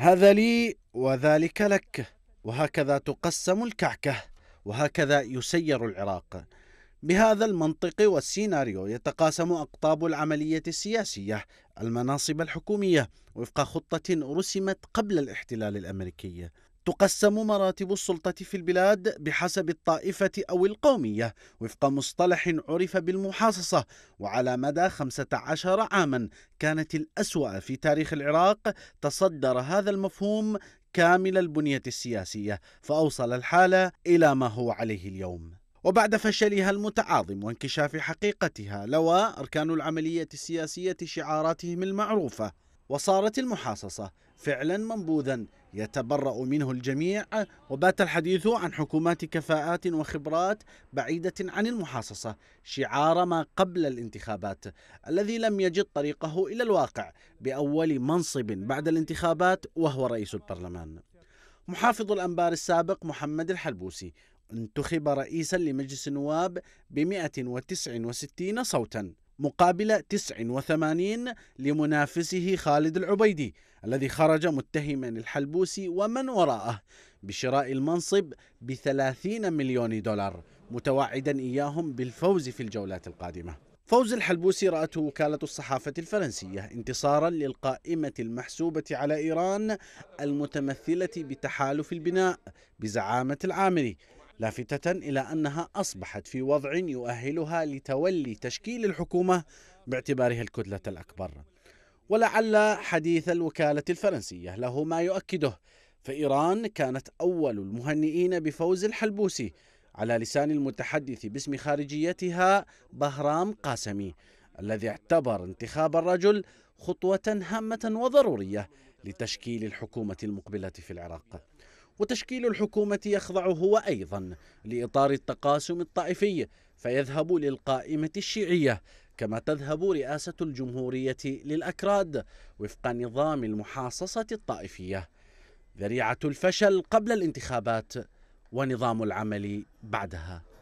هذا لي وذلك لك وهكذا تقسم الكعكة وهكذا يسير العراق بهذا المنطق والسيناريو يتقاسم أقطاب العملية السياسية المناصب الحكومية وفق خطة رسمت قبل الاحتلال الأمريكي تقسم مراتب السلطة في البلاد بحسب الطائفة أو القومية وفق مصطلح عرف بالمحاصصة وعلى مدى 15 عاما كانت الأسوأ في تاريخ العراق تصدر هذا المفهوم كامل البنية السياسية فأوصل الحالة إلى ما هو عليه اليوم وبعد فشلها المتعاظم وانكشاف حقيقتها لوى أركان العملية السياسية شعاراتهم المعروفة وصارت المحاصصة فعلا منبوذا يتبرأ منه الجميع وبات الحديث عن حكومات كفاءات وخبرات بعيدة عن المحاصصة شعار ما قبل الانتخابات الذي لم يجد طريقه إلى الواقع بأول منصب بعد الانتخابات وهو رئيس البرلمان محافظ الأنبار السابق محمد الحلبوسي انتخب رئيسا لمجلس النواب ب 169 صوتا مقابل 89 لمنافسه خالد العبيدي الذي خرج متهما الحلبوسي ومن وراءه بشراء المنصب ب 30 مليون دولار متوعدا إياهم بالفوز في الجولات القادمة فوز الحلبوسي رأته وكالة الصحافة الفرنسية انتصارا للقائمة المحسوبة على إيران المتمثلة بتحالف البناء بزعامة العامري لافتة إلى أنها أصبحت في وضع يؤهلها لتولي تشكيل الحكومة باعتبارها الكتلة الأكبر ولعل حديث الوكالة الفرنسية له ما يؤكده فإيران كانت أول المهنئين بفوز الحلبوسي على لسان المتحدث باسم خارجيتها بهرام قاسمي الذي اعتبر انتخاب الرجل خطوة هامة وضرورية لتشكيل الحكومة المقبلة في العراق وتشكيل الحكومة يخضع هو أيضا لإطار التقاسم الطائفي فيذهب للقائمة الشيعية كما تذهب رئاسة الجمهورية للأكراد وفق نظام المحاصصة الطائفية ذريعة الفشل قبل الانتخابات ونظام العمل بعدها